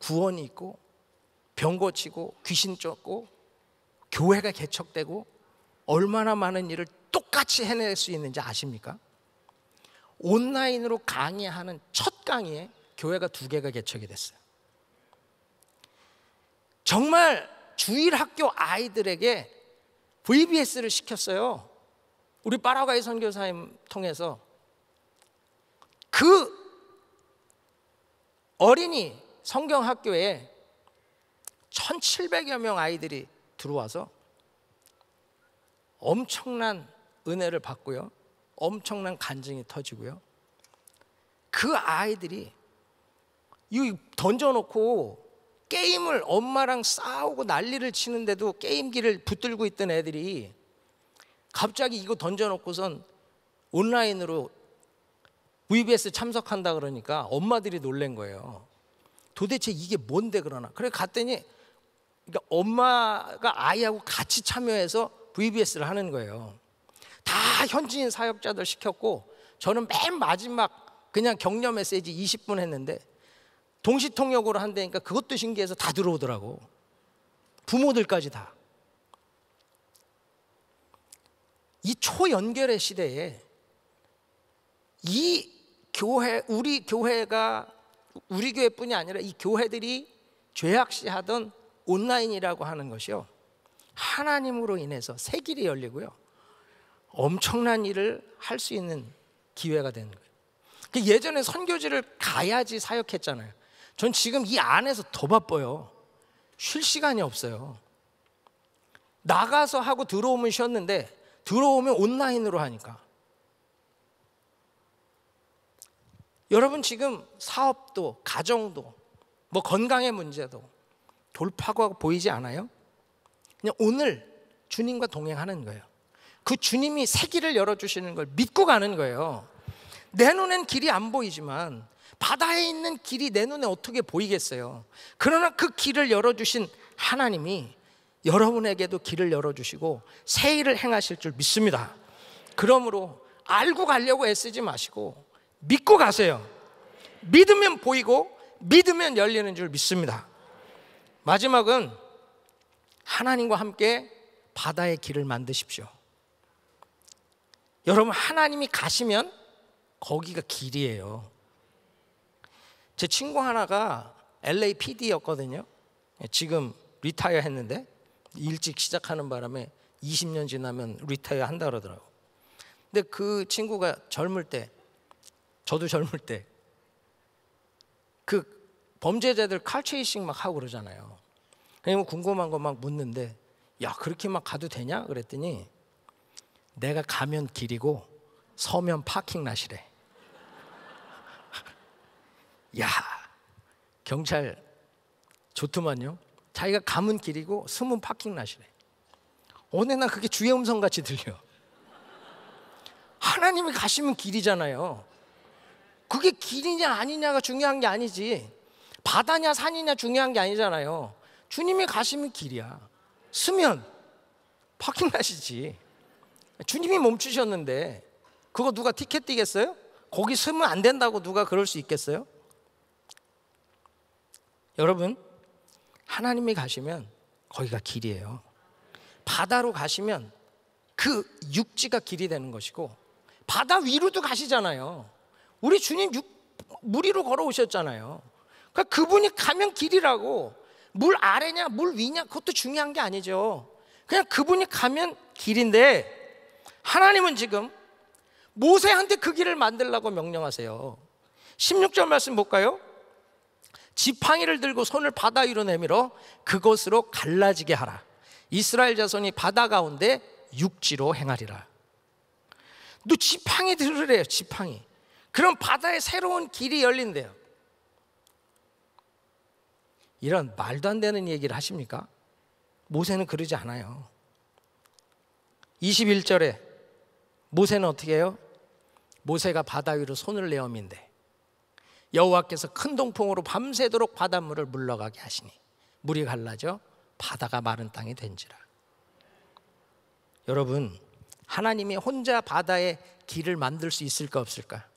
구원이 있고 병 고치고 귀신 쫓고 교회가 개척되고 얼마나 많은 일을 똑같이 해낼 수 있는지 아십니까? 온라인으로 강의하는 첫 강의에 교회가 두 개가 개척이 됐어요. 정말 주일 학교 아이들에게 VBS를 시켰어요. 우리 파라과이 선교사님 통해서 그 어린이 성경 학교에 1,700여 명 아이들이 들어와서 엄청난 은혜를 받고요. 엄청난 간증이 터지고요. 그 아이들이 이 던져놓고 게임을 엄마랑 싸우고 난리를 치는데도 게임기를 붙들고 있던 애들이 갑자기 이거 던져놓고선 온라인으로 VBS 참석한다 그러니까 엄마들이 놀란 거예요. 도대체 이게 뭔데 그러나? 그래 갔더니 그러니까 엄마가 아이하고 같이 참여해서 VBS를 하는 거예요. 다 현지인 사역자들 시켰고 저는 맨 마지막 그냥 격려 메시지 20분 했는데 동시 통역으로 한다니까 그것도 신기해서 다 들어오더라고. 부모들까지 다. 이 초연결의 시대에 이 교회 우리 교회가 우리 교회뿐이 아니라 이 교회들이 죄악시하던 온라인이라고 하는 것이요. 하나님으로 인해서 새 길이 열리고요. 엄청난 일을 할 수 있는 기회가 되는 거예요. 그 예전에 선교지를 가야지 사역했잖아요. 전 지금 이 안에서 더 바빠요. 쉴 시간이 없어요. 나가서 하고 들어오면 쉬었는데 들어오면 온라인으로 하니까. 여러분 지금 사업도 가정도 뭐 건강의 문제도 돌파구가 보이지 않아요? 그냥 오늘 주님과 동행하는 거예요. 그 주님이 새 길을 열어주시는 걸 믿고 가는 거예요. 내 눈엔 길이 안 보이지만 바다에 있는 길이 내 눈에 어떻게 보이겠어요? 그러나 그 길을 열어주신 하나님이 여러분에게도 길을 열어주시고 새 일을 행하실 줄 믿습니다. 그러므로 알고 가려고 애쓰지 마시고 믿고 가세요. 믿으면 보이고 믿으면 열리는 줄 믿습니다. 마지막은 하나님과 함께 바다의 길을 만드십시오. 여러분 하나님이 가시면 거기가 길이에요. 제 친구 하나가 LAPD였거든요. 예, 지금 리타이어 했는데 일찍 시작하는 바람에 20년 지나면 리타이어 한다 그러더라고. 근데 그 친구가 젊을 때 저도 젊을 때 그 범죄자들 칼체이싱 막 하고 그러잖아요. 그냥 뭐 궁금한 거 막 묻는데 야 그렇게 막 가도 되냐 그랬더니 내가 가면 길이고 서면 파킹라시래. 야, 경찰 좋더만요. 자기가 가면 길이고 숨은 파킹라시래. 어느 날 그게 주의 음성 같이 들려. 하나님이 가시면 길이잖아요. 그게 길이냐 아니냐가 중요한 게 아니지. 바다냐 산이냐 중요한 게 아니잖아요. 주님이 가시면 길이야. 쓰면 파킹 나시지. 주님이 멈추셨는데 그거 누가 티켓 띄겠어요 거기 서면 안 된다고 누가 그럴 수 있겠어요? 여러분, 하나님이 가시면 거기가 길이에요. 바다로 가시면 그 육지가 길이 되는 것이고 바다 위로도 가시잖아요. 우리 주님 육, 물 위로 걸어오셨잖아요. 그러니까 그분이 가면 길이라고 물 아래냐 물 위냐 그것도 중요한 게 아니죠. 그냥 그분이 가면 길인데 하나님은 지금 모세한테 그 길을 만들라고 명령하세요. 16절 말씀 볼까요? 지팡이를 들고 손을 바다 위로 내밀어 그것으로 갈라지게 하라. 이스라엘 자손이 바다 가운데 육지로 행하리라. 너 지팡이 들으래요, 지팡이. 그럼 바다에 새로운 길이 열린대요. 이런 말도 안 되는 얘기를 하십니까? 모세는 그러지 않아요. 21절에 모세는 어떻게 해요? 모세가 바다 위로 손을 내어민대 여호와께서 큰 동풍으로 밤새도록 바닷물을 물러가게 하시니 물이 갈라져 바다가 마른 땅이 된지라 여러분 하나님이 혼자 바다에 길을 만들 수 있을까 없을까?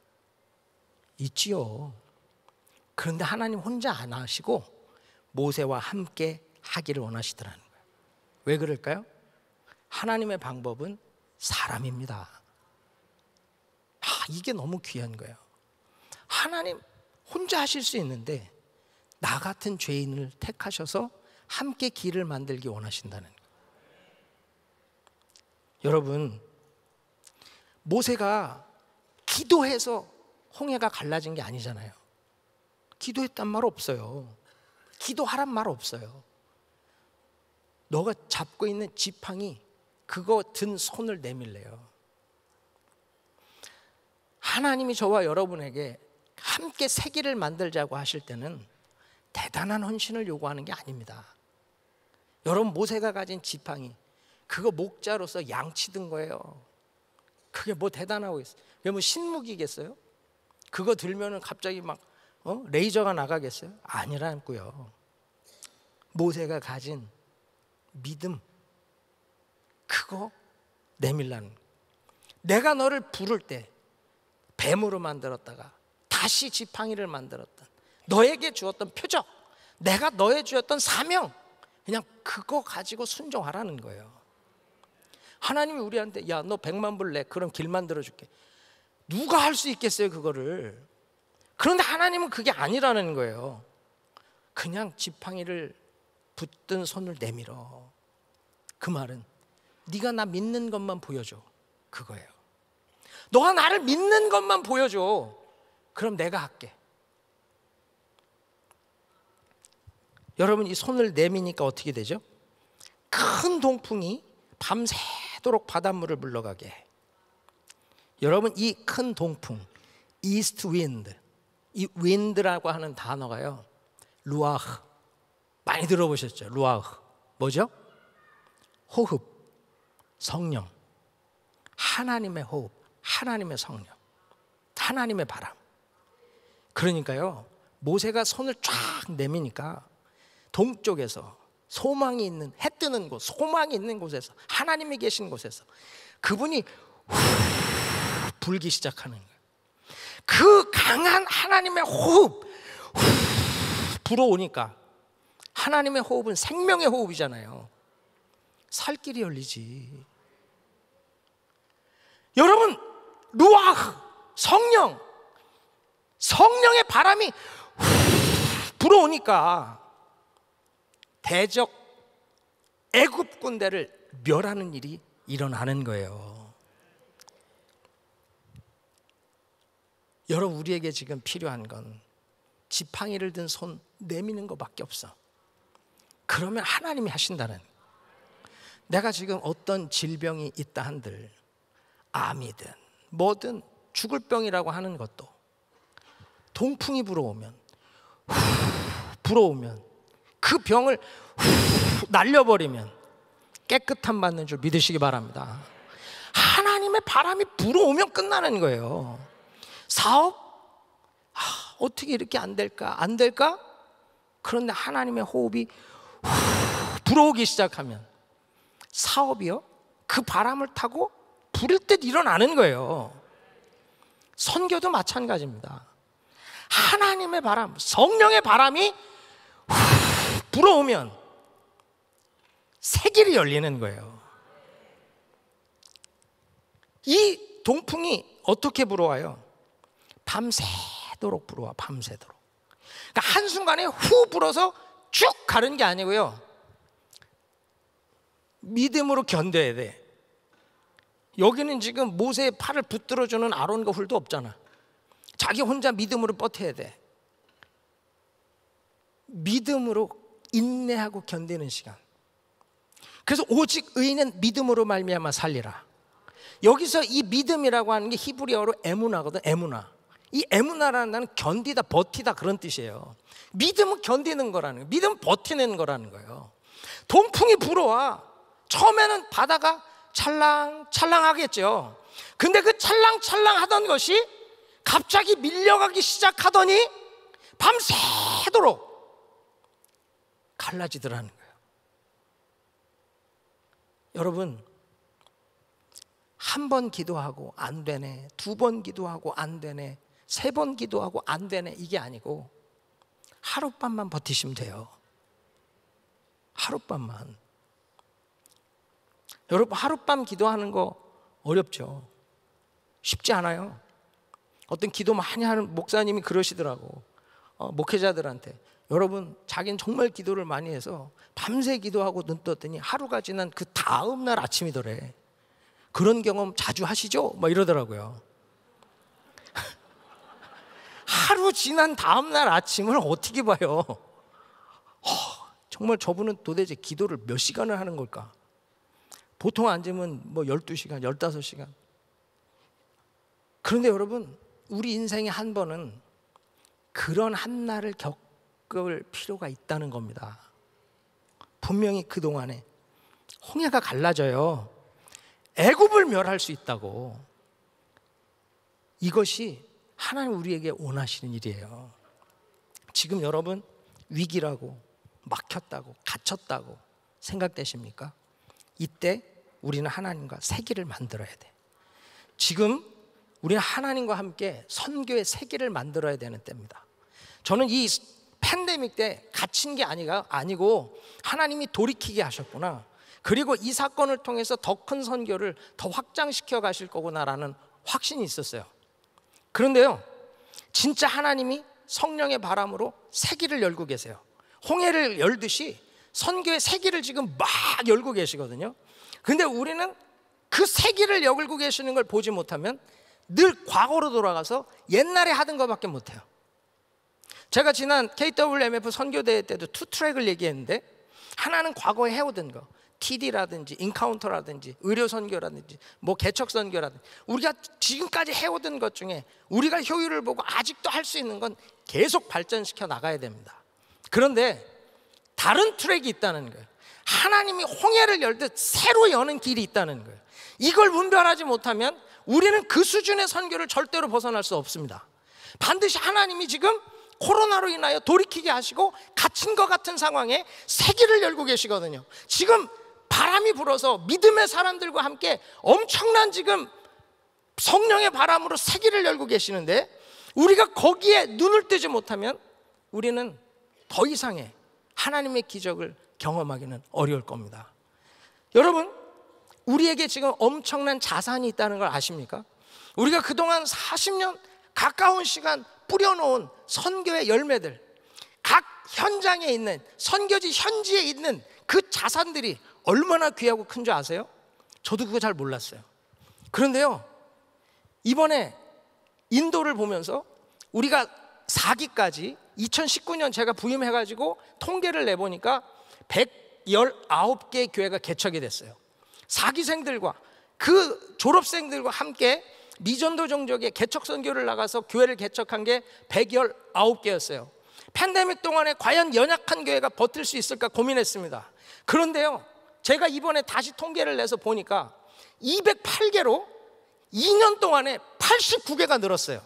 있지요 그런데 하나님 혼자 안 하시고 모세와 함께 하기를 원하시더라는 거예요 왜 그럴까요? 하나님의 방법은 사람입니다 아, 이게 너무 귀한 거예요. 하나님 혼자 하실 수 있는데 나 같은 죄인을 택하셔서 함께 길을 만들기 원하신다는 여러분 모세가 기도해서 홍해가 갈라진 게 아니잖아요. 기도했단 말 없어요. 기도하란 말 없어요. 너가 잡고 있는 지팡이 그거 든 손을 내밀래요. 하나님이 저와 여러분에게 함께 세계를 만들자고 하실 때는 대단한 헌신을 요구하는 게 아닙니다. 여러분 모세가 가진 지팡이 그거 목자로서 양치든 거예요. 그게 뭐 대단하고 있어? 왜뭐 신무기겠어요? 그거 들면은 갑자기 막 어? 레이저가 나가겠어요? 아니라고요. 모세가 가진 믿음 그거 내밀라는. 내가 너를 부를 때 뱀으로 만들었다가 다시 지팡이를 만들었던 너에게 주었던 표적, 내가 너에 주었던 사명, 그냥 그거 가지고 순종하라는 거예요. 하나님이 우리한테 야 너 백만 불 내 그럼 길 만들어 줄게. 누가 할 수 있겠어요 그거를? 그런데 하나님은 그게 아니라는 거예요. 그냥 지팡이를 붙든 손을 내밀어. 그 말은 네가 나 믿는 것만 보여줘. 그거예요. 너가 나를 믿는 것만 보여줘. 그럼 내가 할게. 여러분 이 손을 내미니까 어떻게 되죠? 큰 동풍이 밤새도록 바닷물을 물러가게 여러분 이 큰 동풍 이스트 윈드 이 윈드라고 하는 단어가요. 루아흐 많이 들어보셨죠? 루아흐 뭐죠? 호흡 성령 하나님의 호흡 하나님의 성령, 하나님의 바람. 그러니까요, 모세가 손을 쫙 내미니까 동쪽에서 소망이 있는 해 뜨는 곳, 소망이 있는 곳에서 하나님이 계신 곳에서 그분이 후 불기 시작하는 거예요. 그 강한 하나님의 호흡 후, 불어오니까 하나님의 호흡은 생명의 호흡이잖아요. 살 길이 열리지. 여러분 루아흐 성령 성령의 바람이 불어오니까 대적 애굽 군대를 멸하는 일이 일어나는 거예요. 여러분 우리에게 지금 필요한 건 지팡이를 든 손 내미는 것밖에 없어. 그러면 하나님이 하신다는. 내가 지금 어떤 질병이 있다 한들 암이든 뭐든 죽을 병이라고 하는 것도 동풍이 불어오면 불어오면 그 병을 날려버리면 깨끗함 받는 줄 믿으시기 바랍니다. 하나님의 바람이 불어오면 끝나는 거예요. 사업 아, 어떻게 이렇게 안 될까? 안 될까? 그런데 하나님의 호흡이 불어오기 시작하면 사업이요? 그 바람을 타고 부를 듯 일어나는 거예요. 선교도 마찬가지입니다. 하나님의 바람, 성령의 바람이 불어오면 새 길이 열리는 거예요. 이 동풍이 어떻게 불어와요? 밤새도록 불어와, 밤새도록. 그러니까 한순간에 후 불어서 쭉 가는 게 아니고요. 믿음으로 견뎌야 돼. 여기는 지금 모세의 팔을 붙들어주는 아론과 훌도 없잖아. 자기 혼자 믿음으로 버텨야 돼. 믿음으로 인내하고 견디는 시간. 그래서 오직 의인은 믿음으로 말미암아 살리라. 여기서 이 믿음이라고 하는 게 히브리어로 에무나거든. 에무나. 이 에무나라는 나는 견디다 버티다 그런 뜻이에요. 믿음은 견디는 거라는 거예요. 믿음은 버티는 거라는 거예요. 동풍이 불어와. 처음에는 바다가 찰랑찰랑하겠죠. 근데 그 찰랑찰랑하던 것이 갑자기 밀려가기 시작하더니 밤새도록 갈라지더라는 거예요. 여러분, 한 번 기도하고 안 되네, 두 번 기도하고 안 되네, 세 번 기도하고 안 되네, 이게 아니고 하룻밤만 버티시면 돼요. 하룻밤만. 여러분 하룻밤 기도하는 거 어렵죠. 쉽지 않아요. 어떤 기도 많이 하는 목사님이 그러시더라고. 어, 목회자들한테 여러분 자기는 정말 기도를 많이 해서 밤새 기도하고 눈 떴더니 하루가 지난 그 다음 날 아침이더래. 그런 경험 자주 하시죠? 막 이러더라고요. 하루 지난 다음 날 아침을 어떻게 봐요? 정말 저분은 도대체 기도를 몇 시간을 하는 걸까? 보통 앉으면 뭐 12시간, 15시간. 그런데 여러분, 우리 인생에 한 번은 그런 한날을 겪을 필요가 있다는 겁니다. 분명히 그동안에 홍해가 갈라져요. 애굽을 멸할 수 있다고. 이것이 하나님 우리에게 원하시는 일이에요. 지금 여러분 위기라고 막혔다고 갇혔다고 생각되십니까? 이때 우리는 하나님과 세계를 만들어야 돼. 지금 우리는 하나님과 함께 선교의 세계를 만들어야 되는 때입니다. 저는 이 팬데믹 때 갇힌 게 아니가 아니고 하나님이 돌이키게 하셨구나. 그리고 이 사건을 통해서 더 큰 선교를 더 확장시켜 가실 거구나라는 확신이 있었어요. 그런데요. 진짜 하나님이 성령의 바람으로 세기를 열고 계세요. 홍해를 열듯이 선교의 세기를 지금 막 열고 계시거든요. 근데 우리는 그세계를 여글고 계시는 걸 보지 못하면 늘 과거로 돌아가서 옛날에 하던 것밖에 못해요. 제가 지난 KWMF 선교대회 때도 투 트랙을 얘기했는데 하나는 과거에 해오던 거 TD라든지 인카운터라든지 의료 선교라든지 뭐 개척 선교라든지 우리가 지금까지 해오던 것 중에 우리가 효율을 보고 아직도 할 수 있는 건 계속 발전시켜 나가야 됩니다. 그런데 다른 트랙이 있다는 거예요. 하나님이 홍해를 열듯 새로 여는 길이 있다는 거예요. 이걸 분별하지 못하면 우리는 그 수준의 선교를 절대로 벗어날 수 없습니다. 반드시 하나님이 지금 코로나로 인하여 돌이키게 하시고 갇힌 것 같은 상황에 새 길을 열고 계시거든요. 지금 바람이 불어서 믿음의 사람들과 함께 엄청난 지금 성령의 바람으로 새 길을 열고 계시는데 우리가 거기에 눈을 뜨지 못하면 우리는 더 이상의 하나님의 기적을 경험하기는 어려울 겁니다. 여러분, 우리에게 지금 엄청난 자산이 있다는 걸 아십니까? 우리가 그동안 40년 가까운 시간 뿌려놓은 선교의 열매들, 각 현장에 있는 선교지 현지에 있는 그 자산들이 얼마나 귀하고 큰 줄 아세요? 저도 그거 잘 몰랐어요. 그런데요, 이번에 인도를 보면서 우리가 4기까지 2019년 제가 부임해가지고 통계를 내보니까 119개 교회가 개척이 됐어요. 사기생들과 그 졸업생들과 함께 미전도 종족의 개척 선교를 나가서 교회를 개척한 게 119개였어요. 팬데믹 동안에 과연 연약한 교회가 버틸 수 있을까 고민했습니다. 그런데요. 제가 이번에 다시 통계를 내서 보니까 208개로 2년 동안에 89개가 늘었어요.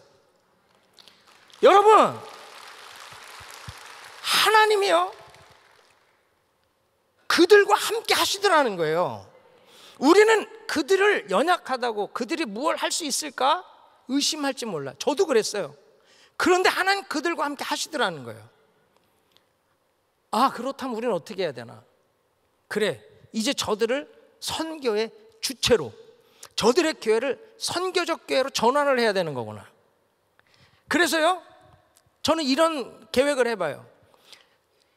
여러분, 하나님이요. 그들과 함께 하시더라는 거예요. 우리는 그들을 연약하다고 그들이 무할수 있을까 의심할지 몰라. 저도 그랬어요. 그런데 하나님 그들과 함께 하시더라는 거예요. 아, 그렇다면 우리는 어떻게 해야 되나? 그래. 이제 저들을 선교의 주체로 저들의 교회를 선교적 교회로 전환을 해야 되는 거구나. 그래서요. 저는 이런 계획을 해 봐요.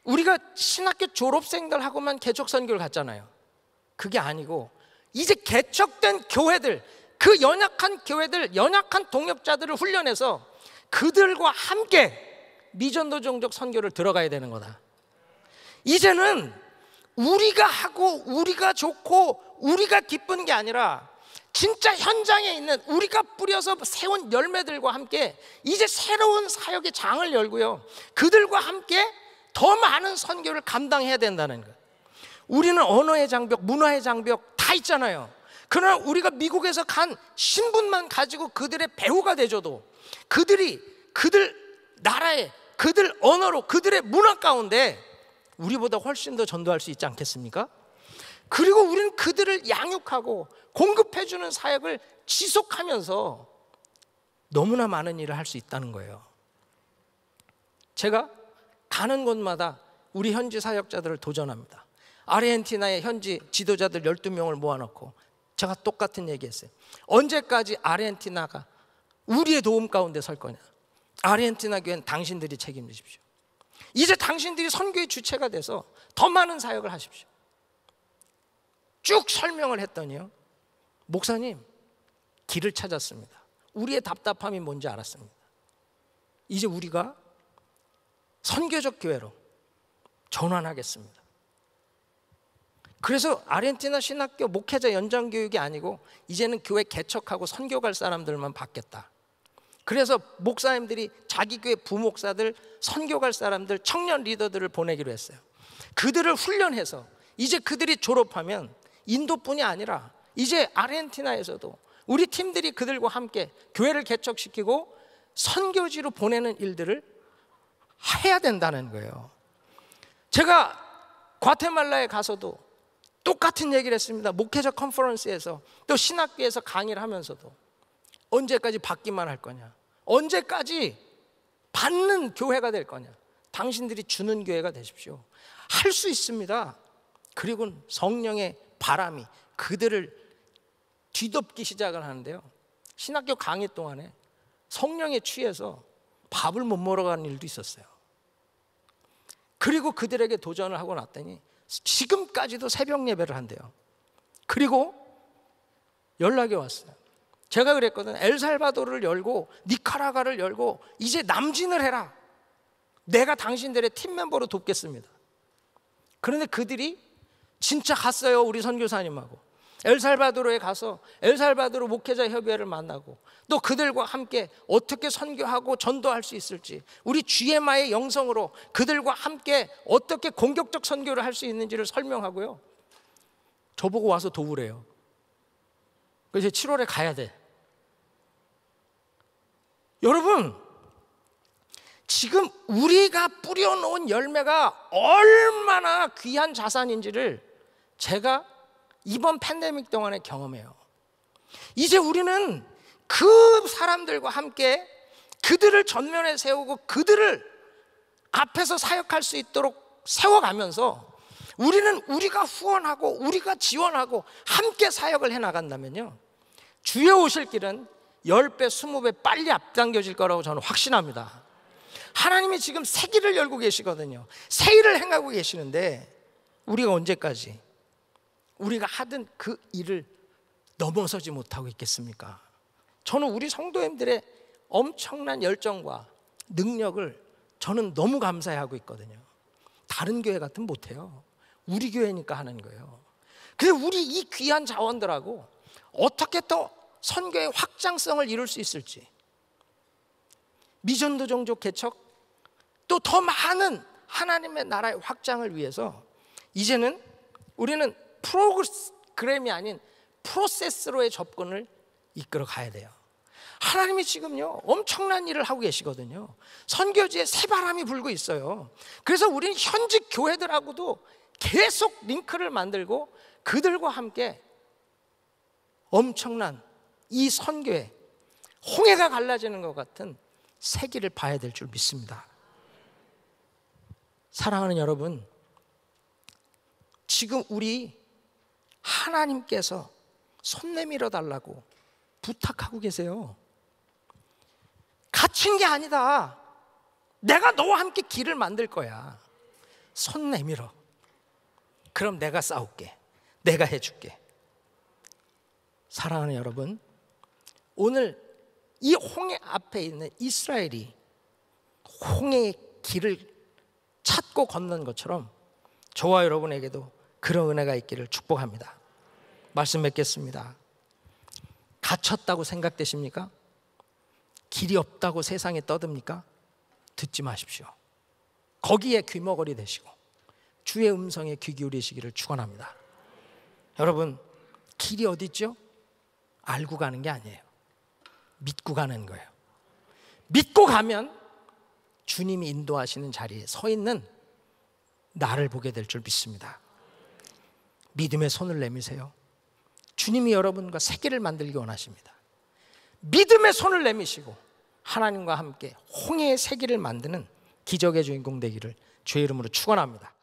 우리가 신학교 졸업생들하고만 개척 선교를 갔잖아요. 그게 아니고 이제 개척된 교회들 그 연약한 교회들 연약한 동역자들을 훈련해서 그들과 함께 미전도 종족 선교를 들어가야 되는 거다. 이제는 우리가 하고 우리가 좋고 우리가 기쁜 게 아니라 진짜 현장에 있는 우리가 뿌려서 세운 열매들과 함께 이제 새로운 사역의 장을 열고요. 그들과 함께 더 많은 선교를 감당해야 된다는 것. 우리는 언어의 장벽, 문화의 장벽 다 있잖아요. 그러나 우리가 미국에서 간 신분만 가지고 그들의 배우가 되줘도 그들이 그들 나라에 그들 언어로 그들의 문화 가운데 우리보다 훨씬 더 전도할 수 있지 않겠습니까? 그리고 우리는 그들을 양육하고 공급해주는 사역을 지속하면서 너무나 많은 일을 할 수 있다는 거예요. 제가 가는 곳마다 우리 현지 사역자들을 도전합니다. 아르헨티나의 현지 지도자들 12명을 모아놓고 제가 똑같은 얘기했어요. 언제까지 아르헨티나가 우리의 도움 가운데 설 거냐? 아르헨티나 교회는 당신들이 책임지십시오. 이제 당신들이 선교의 주체가 돼서 더 많은 사역을 하십시오. 쭉 설명을 했더니요. 목사님, 길을 찾았습니다. 우리의 답답함이 뭔지 알았습니다. 이제 우리가 선교적 교회로 전환하겠습니다. 그래서 아르헨티나 신학교 목회자 연장 교육이 아니고 이제는 교회 개척하고 선교 갈 사람들만 받겠다. 그래서 목사님들이 자기 교회 부목사들, 선교 갈 사람들, 청년 리더들을 보내기로 했어요. 그들을 훈련해서 이제 그들이 졸업하면 인도뿐이 아니라 이제 아르헨티나에서도 우리 팀들이 그들과 함께 교회를 개척시키고 선교지로 보내는 일들을 해야 된다는 거예요. 제가 과테말라에 가서도 똑같은 얘기를 했습니다. 목회자 컨퍼런스에서 또 신학교에서 강의를 하면서도 언제까지 받기만 할 거냐? 언제까지 받는 교회가 될 거냐? 당신들이 주는 교회가 되십시오. 할 수 있습니다. 그리고 성령의 바람이 그들을 뒤덮기 시작을 하는데요. 신학교 강의 동안에 성령에 취해서 밥을 못먹으 가는 일도 있었어요. 그리고 그들에게 도전을 하고 났더니 지금까지도 새벽 예배를 한대요. 그리고 연락이 왔어요. 제가 그랬거든. 엘살바도를 르 열고 니카라가를 열고 이제 남진을 해라. 내가 당신들의 팀 멤버로 돕겠습니다. 그런데 그들이 진짜 갔어요. 우리 선교사님하고. 엘살바도르에 가서 엘살바도르 목회자 협의회를 만나고 또 그들과 함께 어떻게 선교하고 전도할 수 있을지 우리 GMI의 영성으로 그들과 함께 어떻게 공격적 선교를 할 수 있는지를 설명하고요. 저보고 와서 도우래요. 그래서 이제 7월에 가야 돼. 여러분, 지금 우리가 뿌려놓은 열매가 얼마나 귀한 자산인지를 제가 이번 팬데믹 동안에 경험해요. 이제 우리는 그 사람들과 함께 그들을 전면에 세우고 그들을 앞에서 사역할 수 있도록 세워가면서 우리는 우리가 후원하고 우리가 지원하고 함께 사역을 해나간다면요. 주에 오실 길은 10배, 20배 빨리 앞당겨질 거라고 저는 확신합니다. 하나님이 지금 새 길을 열고 계시거든요. 새 일을 행하고 계시는데 우리가 언제까지 우리가 하던 그 일을 넘어서지 못하고 있겠습니까? 저는 우리 성도님들의 엄청난 열정과 능력을 저는 너무 감사해하고 있거든요. 다른 교회 같은 못해요. 우리 교회니까 하는 거예요. 그래 우리 이 귀한 자원들하고 어떻게 또 선교의 확장성을 이룰 수 있을지 미전도 종족 개척 또 더 많은 하나님의 나라의 확장을 위해서 이제는 우리는 프로그램이 아닌 프로세스로의 접근을 이끌어 가야 돼요. 하나님이 지금요 엄청난 일을 하고 계시거든요. 선교지에 새 바람이 불고 있어요. 그래서 우리는 현직 교회들하고도 계속 링크를 만들고 그들과 함께 엄청난 이 선교에 홍해가 갈라지는 것 같은 세기를 봐야 될 줄 믿습니다. 사랑하는 여러분, 지금 우리 하나님께서 손 내밀어 달라고 부탁하고 계세요. 갇힌 게 아니다. 내가 너와 함께 길을 만들 거야. 손 내밀어. 그럼 내가 싸울게. 내가 해줄게. 사랑하는 여러분, 오늘 이 홍해 앞에 있는 이스라엘이 홍해의 길을 찾고 걷는 것처럼 저와 여러분에게도 그런 은혜가 있기를 축복합니다. 말씀 맺겠습니다. 갇혔다고 생각되십니까? 길이 없다고 세상에 떠듭니까? 듣지 마십시오. 거기에 귀머거리 되시고 주의 음성에 귀 기울이시기를 축원합니다. 여러분 길이 어디 있죠? 알고 가는 게 아니에요. 믿고 가는 거예요. 믿고 가면 주님이 인도하시는 자리에 서 있는 나를 보게 될 줄 믿습니다. 믿음의 손을 내미세요. 주님이 여러분과 세계를 만들기 원하십니다. 믿음의 손을 내미시고 하나님과 함께 홍해의 세계를 만드는 기적의 주인공 되기를 주의 이름으로 축원합니다.